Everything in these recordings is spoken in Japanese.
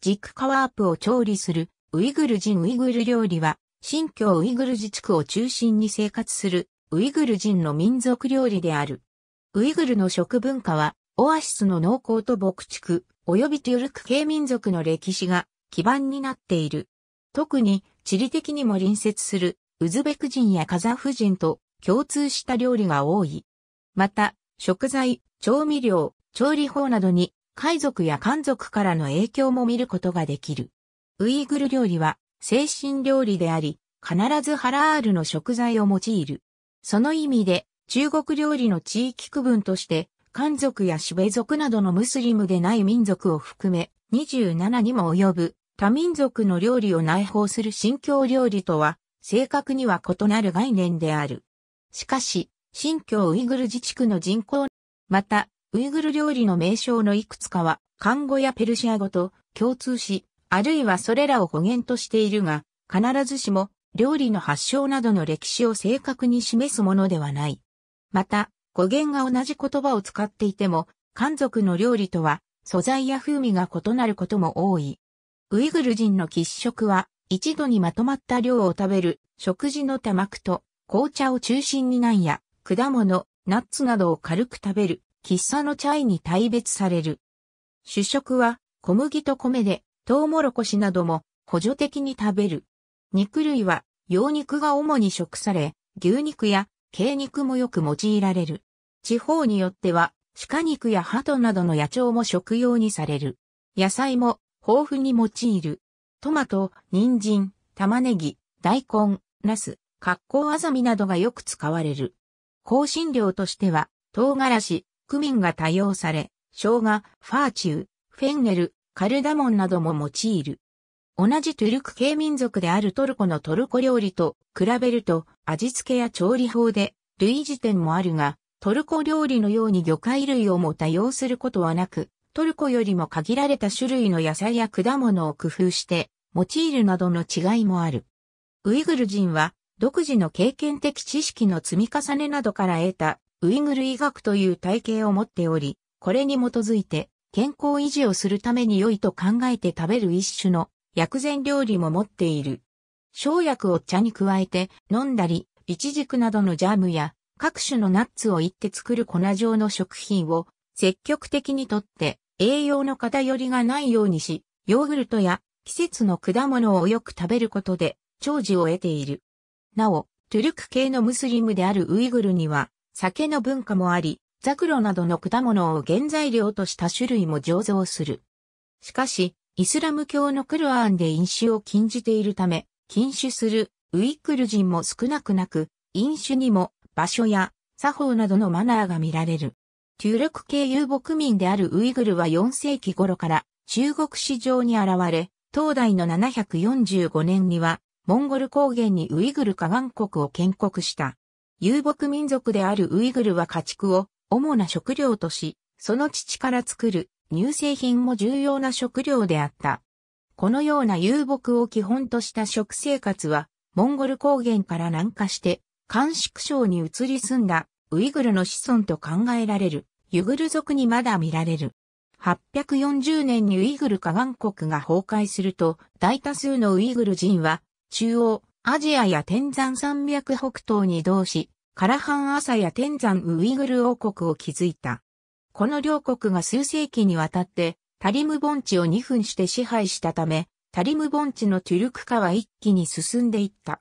軸カワープを調理するウイグル人ウイグル料理は、新疆ウイグル自治区を中心に生活するウイグル人の民族料理である。ウイグルの食文化は、オアシスの農耕と牧畜、及びトゥルク系民族の歴史が基盤になっている。特に地理的にも隣接するウズベク人やカザフ人と共通した料理が多い。また、食材、調味料、調理法などに海賊や漢族からの影響も見ることができる。ウイグル料理は精神料理であり、必ずハラールの食材を用いる。その意味で、中国料理の地域区分として、漢族やシベ族などのムスリムでない民族を含め、27にも及ぶ多民族の料理を内包する新疆料理とは、正確には異なる概念である。しかし、新疆ウイグル自治区の人口、また、ウイグル料理の名称のいくつかは、漢語やペルシア語と共通し、あるいはそれらを語源としているが、必ずしも料理の発祥などの歴史を正確に示すものではない。また、語源が同じ言葉を使っていても、漢族の料理とは素材や風味が異なることも多い。ウイグル人の喫食は、一度にまとまった量を食べる食事の多膜と紅茶を中心になんや、果物、ナッツなどを軽く食べる喫茶のチャイに大別される。主食は小麦と米で、トウモロコシなども補助的に食べる。肉類は羊肉が主に食され、牛肉や鶏肉もよく用いられる。地方によっては鹿肉や鳩などの野鳥も食用にされる。野菜も豊富に用いる。トマト、人参、玉ねぎ、大根、ナス、格好あざみなどがよく使われる。香辛料としては、唐辛子、クミンが多用され、生姜、ファーチュー、フェンネル、カルダモンなども用いる。同じトゥルク系民族であるトルコのトルコ料理と比べると味付けや調理法で類似点もあるが、トルコ料理のように魚介類をも多用することはなく、トルコよりも限られた種類の野菜や果物を工夫して用いるなどの違いもある。ウイグル人は独自の経験的知識の積み重ねなどから得たウイグル医学という体系を持っており、これに基づいて健康維持をするために良いと考えて食べる一種の薬膳料理も持っている。生薬を茶に加えて飲んだり、イチジクなどのジャムや各種のナッツをいって作る粉状の食品を積極的にとって栄養の偏りがないようにし、ヨーグルトや季節の果物をよく食べることで長寿を得ている。なお、トゥルク系のムスリムであるウイグルには酒の文化もあり、ザクロなどの果物を原材料とした種類も醸造する。しかし、イスラム教のクルアーンで飲酒を禁じているため、禁酒するウイクル人も少なくなく、飲酒にも場所や作法などのマナーが見られる。トゥルク系遊牧民であるウイグルは4世紀頃から中国市場に現れ、東大の745年にはモンゴル高原にウイグル河岸国を建国した。遊牧民族であるウイグルは家畜を主な食料とし、その父から作る乳製品も重要な食料であった。このような遊牧を基本とした食生活は、モンゴル高原から南下して、甘粛省に移り住んだウイグルの子孫と考えられる、ユグル族にまだ見られる。840年にウイグル河岸国が崩壊すると、大多数のウイグル人は、中央、アジアや天山山脈北東に移動し、カラハン朝や天山ウイグル王国を築いた。この両国が数世紀にわたって、タリム盆地を2分して支配したため、タリム盆地のトゥルク化は一気に進んでいった。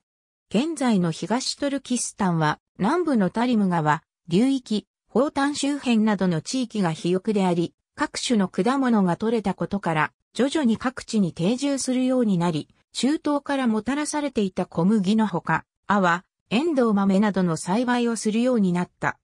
現在の東トルキスタンは、南部のタリム川、流域、宝丹周辺などの地域が肥沃であり、各種の果物が取れたことから、徐々に各地に定住するようになり、中東からもたらされていた小麦のほか、アワ、エンドウ豆などの栽培をするようになった。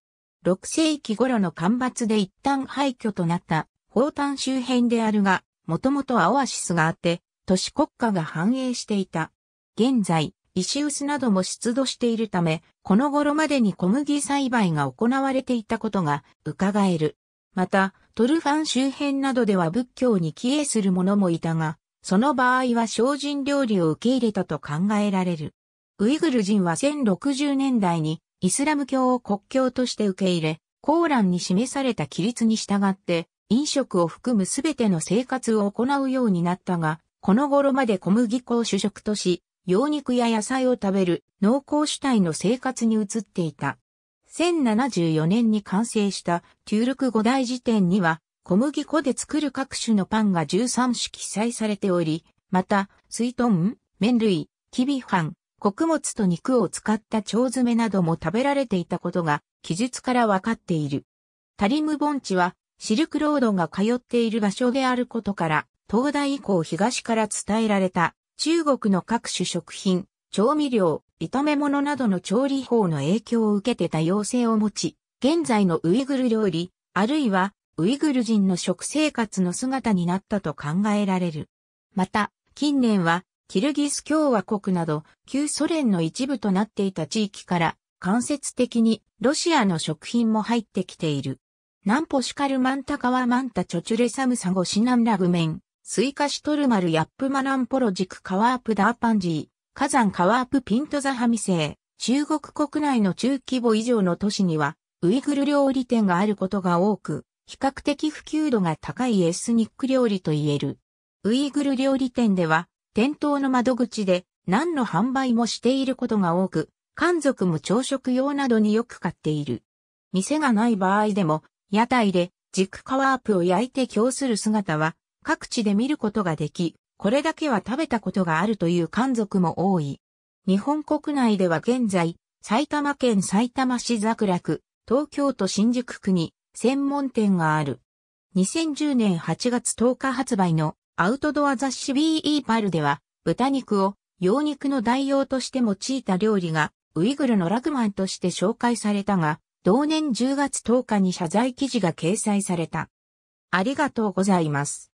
6世紀頃の干ばつで一旦廃墟となった、宝丹周辺であるが、もともとアオアシスがあって、都市国家が繁栄していた。現在、石臼なども出土しているため、この頃までに小麦栽培が行われていたことが伺える。また、トルファン周辺などでは仏教に帰依する者もいたが、その場合は精進料理を受け入れたと考えられる。ウイグル人は1060年代にイスラム教を国教として受け入れ、コーランに示された規律に従って飲食を含むすべての生活を行うようになったが、この頃まで小麦粉を主食とし、羊肉や野菜を食べる濃厚主体の生活に移っていた。1074年に完成したトゥールク五大辞典には、小麦粉で作る各種のパンが13種記載されており、また、水豚、麺類、キビハン、穀物と肉を使った腸詰めなども食べられていたことが記述からわかっている。タリム盆地はシルクロードが通っている場所であることから、東大以降東から伝えられた中国の各種食品、調味料、炒め物などの調理法の影響を受けて多様性を持ち、現在のウイグル料理、あるいはウイグル人の食生活の姿になったと考えられる。また、近年は、キルギス共和国など、旧ソ連の一部となっていた地域から、間接的にロシアの食品も入ってきている。南ポシカルマンタカワマンタチョチュレサムサゴシナンラグメン、スイカシトルマルヤップマナンポロジクカワープダーパンジー、火山カワープピントザハミセイ、中国国内の中規模以上の都市には、ウイグル料理店があることが多く、比較的普及度が高いエスニック料理と言える。ウイグル料理店では、店頭の窓口で何の販売もしていることが多く、漢族も朝食用などによく買っている。店がない場合でも、屋台で軸カワープを焼いて供する姿は各地で見ることができ、これだけは食べたことがあるという漢族も多い。日本国内では現在、埼玉県埼玉市桜区、東京都新宿区に専門店がある。2010年8月10日発売のアウトドア雑誌 BE パルでは豚肉を羊肉の代用として用いた料理がウイグルのラグマンとして紹介されたが、同年10月10日に謝罪記事が掲載された。ありがとうございます。